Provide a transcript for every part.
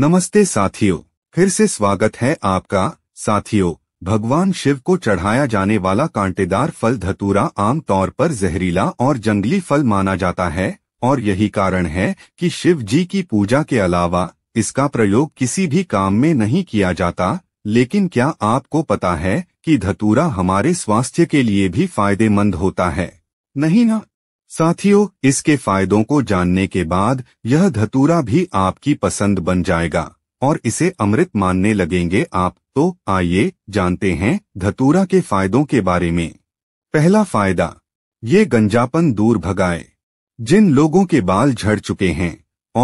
नमस्ते साथियों फिर से स्वागत है आपका साथियों भगवान शिव को चढ़ाया जाने वाला कांटेदार फल धतूरा आमतौर पर जहरीला और जंगली फल माना जाता है और यही कारण है कि शिव जी की पूजा के अलावा इसका प्रयोग किसी भी काम में नहीं किया जाता लेकिन क्या आपको पता है कि धतूरा हमारे स्वास्थ्य के लिए भी फायदेमंद होता है नहीं ना साथियों इसके फायदों को जानने के बाद यह धतूरा भी आपकी पसंद बन जाएगा और इसे अमृत मानने लगेंगे आप तो आइए जानते हैं धतूरा के फायदों के बारे में पहला फायदा ये गंजापन दूर भगाए जिन लोगों के बाल झड़ चुके हैं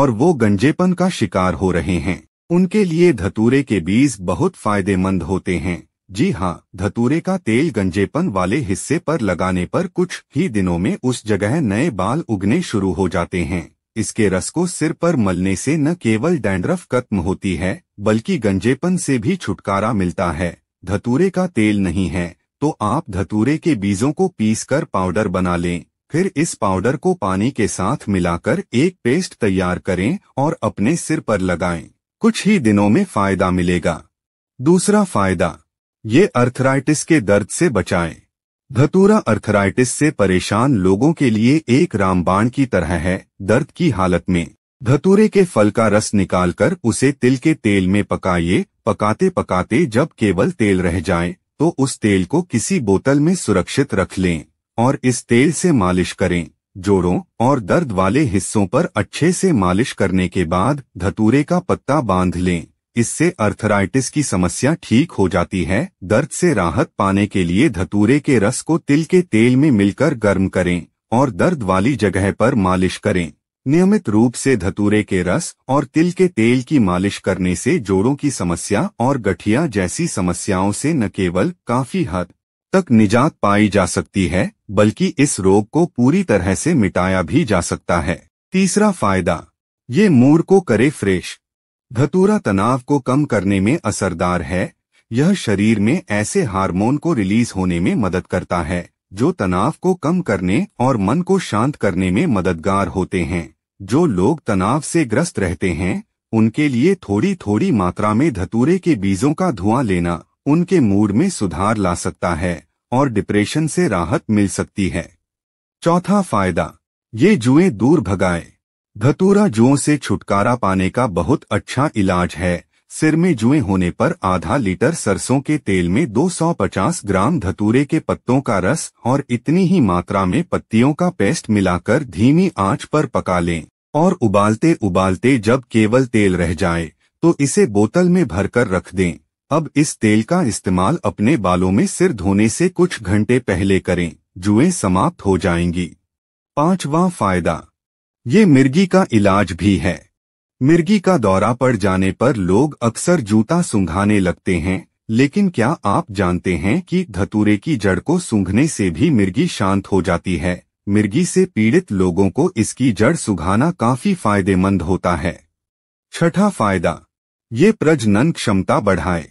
और वो गंजेपन का शिकार हो रहे हैं उनके लिए धतूरे के बीज बहुत फायदेमंद होते हैं जी हाँ धतूरे का तेल गंजेपन वाले हिस्से पर लगाने पर कुछ ही दिनों में उस जगह नए बाल उगने शुरू हो जाते हैं इसके रस को सिर पर मलने से न केवल डैंड्रफ खत्म होती है बल्कि गंजेपन से भी छुटकारा मिलता है धतूरे का तेल नहीं है तो आप धतूरे के बीजों को पीसकर पाउडर बना लें फिर इस पाउडर को पानी के साथ मिलाकर एक पेस्ट तैयार करें और अपने सिर पर लगाएं। कुछ ही दिनों में फायदा मिलेगा दूसरा फायदा ये अर्थराइटिस के दर्द से बचाएं। धतूरा अर्थराइटिस से परेशान लोगों के लिए एक रामबाण की तरह है दर्द की हालत में धतूरे के फल का रस निकालकर उसे तिल के तेल में पकाइए पकाते पकाते जब केवल तेल रह जाए तो उस तेल को किसी बोतल में सुरक्षित रख लें और इस तेल से मालिश करें जोड़ों और दर्द वाले हिस्सों पर अच्छे से मालिश करने के बाद धतूरे का पत्ता बांध लें इससे अर्थराइटिस की समस्या ठीक हो जाती है दर्द से राहत पाने के लिए धतूरे के रस को तिल के तेल में मिलकर गर्म करें और दर्द वाली जगह पर मालिश करें नियमित रूप से धतूरे के रस और तिल के तेल की मालिश करने से जोड़ों की समस्या और गठिया जैसी समस्याओं से न केवल काफी हद तक निजात पाई जा सकती है बल्कि इस रोग को पूरी तरह से मिटाया भी जा सकता है तीसरा फायदा ये मूर को करे फ्रेश धतूरा तनाव को कम करने में असरदार है यह शरीर में ऐसे हार्मोन को रिलीज होने में मदद करता है जो तनाव को कम करने और मन को शांत करने में मददगार होते हैं जो लोग तनाव से ग्रस्त रहते हैं उनके लिए थोड़ी थोड़ी मात्रा में धतूरे के बीजों का धुआं लेना उनके मूड में सुधार ला सकता है और डिप्रेशन से राहत मिल सकती है चौथा फायदा ये जुए दूर भगाए धतूरा जुओं से छुटकारा पाने का बहुत अच्छा इलाज है सिर में जुए होने पर आधा लीटर सरसों के तेल में 250 ग्राम धतूरे के पत्तों का रस और इतनी ही मात्रा में पत्तियों का पेस्ट मिलाकर धीमी आंच पर पका लें और उबालते उबालते जब केवल तेल रह जाए तो इसे बोतल में भरकर रख दें अब इस तेल का इस्तेमाल अपने बालों में सिर धोने से कुछ घंटे पहले करें जुए समाप्त हो जाएंगी पांचवा फायदा ये मिर्गी का इलाज भी है मिर्गी का दौरा पड़ जाने पर लोग अक्सर जूता सूंघाने लगते हैं लेकिन क्या आप जानते हैं कि धतूरे की जड़ को सूंघने से भी मिर्गी शांत हो जाती है मिर्गी से पीड़ित लोगों को इसकी जड़ सुघाना काफी फायदेमंद होता है छठा फायदा ये प्रजनन क्षमता बढ़ाए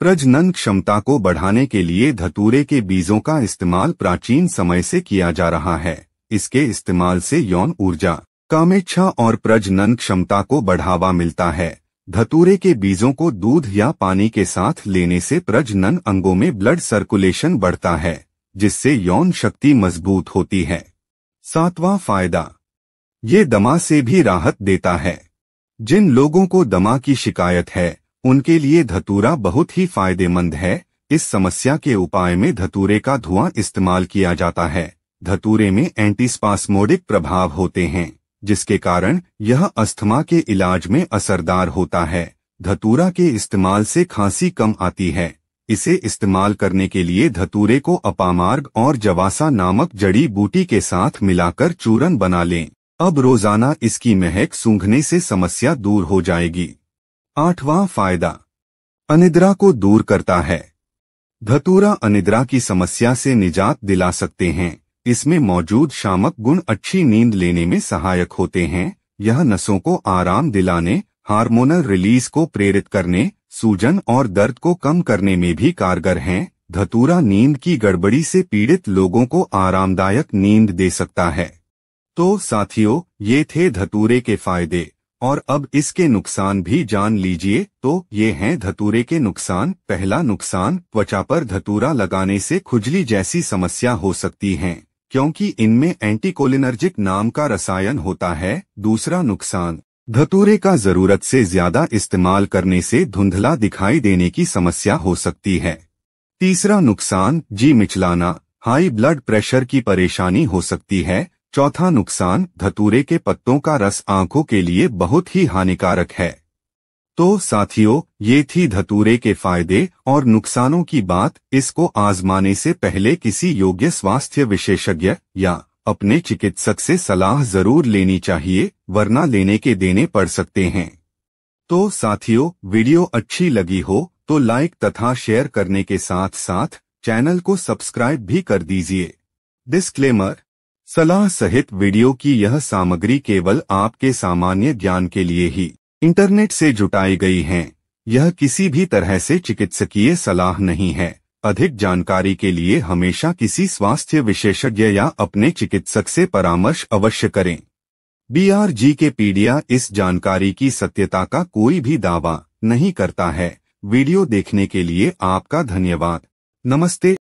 प्रजनन क्षमता को बढ़ाने के लिए धतूरे के बीजों का इस्तेमाल प्राचीन समय से किया जा रहा है इसके इस्तेमाल से यौन ऊर्जा कामेच्छा और प्रजनन क्षमता को बढ़ावा मिलता है धतूरे के बीजों को दूध या पानी के साथ लेने से प्रजनन अंगों में ब्लड सर्कुलेशन बढ़ता है जिससे यौन शक्ति मजबूत होती है सातवां फायदा ये दमा से भी राहत देता है जिन लोगों को दमा की शिकायत है उनके लिए धतूरा बहुत ही फायदेमंद है इस समस्या के उपाय में धतूरे का धुआं इस्तेमाल किया जाता है धतूरे में एंटीस्पास्मोडिक प्रभाव होते हैं जिसके कारण यह अस्थमा के इलाज में असरदार होता है धतूरा के इस्तेमाल से खांसी कम आती है इसे इस्तेमाल करने के लिए धतूरे को अपामार्ग और जवासा नामक जड़ी बूटी के साथ मिलाकर चूरन बना लें अब रोजाना इसकी महक सूंघने से समस्या दूर हो जाएगी आठवां फायदा अनिद्रा को दूर करता है धतूरा अनिद्रा की समस्या से निजात दिला सकते हैं इसमें मौजूद शामक गुण अच्छी नींद लेने में सहायक होते हैं यह नसों को आराम दिलाने हार्मोनल रिलीज को प्रेरित करने सूजन और दर्द को कम करने में भी कारगर हैं धतूरा नींद की गड़बड़ी से पीड़ित लोगों को आरामदायक नींद दे सकता है तो साथियों ये थे धतूरे के फायदे और अब इसके नुकसान भी जान लीजिए तो ये हैं धतूरे के नुकसान पहला नुकसान त्वचा पर धतूरा लगाने से खुजली जैसी समस्या हो सकती है क्योंकि इनमें एंटीकोलिनर्जिक नाम का रसायन होता है दूसरा नुकसान धतूरे का जरूरत से ज्यादा इस्तेमाल करने से धुंधला दिखाई देने की समस्या हो सकती है तीसरा नुकसान जी मिचलाना हाई ब्लड प्रेशर की परेशानी हो सकती है चौथा नुकसान धतूरे के पत्तों का रस आंखों के लिए बहुत ही हानिकारक है तो साथियों ये थी धतूरे के फायदे और नुकसानों की बात इसको आजमाने से पहले किसी योग्य स्वास्थ्य विशेषज्ञ या अपने चिकित्सक से सलाह जरूर लेनी चाहिए वरना लेने के देने पड़ सकते हैं तो साथियों वीडियो अच्छी लगी हो तो लाइक तथा शेयर करने के साथ साथ चैनल को सब्सक्राइब भी कर दीजिए डिस्क्लेमर सलाह सहित वीडियो की यह सामग्री केवल आपके सामान्य ज्ञान के लिए ही इंटरनेट से जुटाई गई हैं यह किसी भी तरह से चिकित्सकीय सलाह नहीं है अधिक जानकारी के लिए हमेशा किसी स्वास्थ्य विशेषज्ञ या अपने चिकित्सक से परामर्श अवश्य करें जी के पीडिया इस जानकारी की सत्यता का कोई भी दावा नहीं करता है वीडियो देखने के लिए आपका धन्यवाद नमस्ते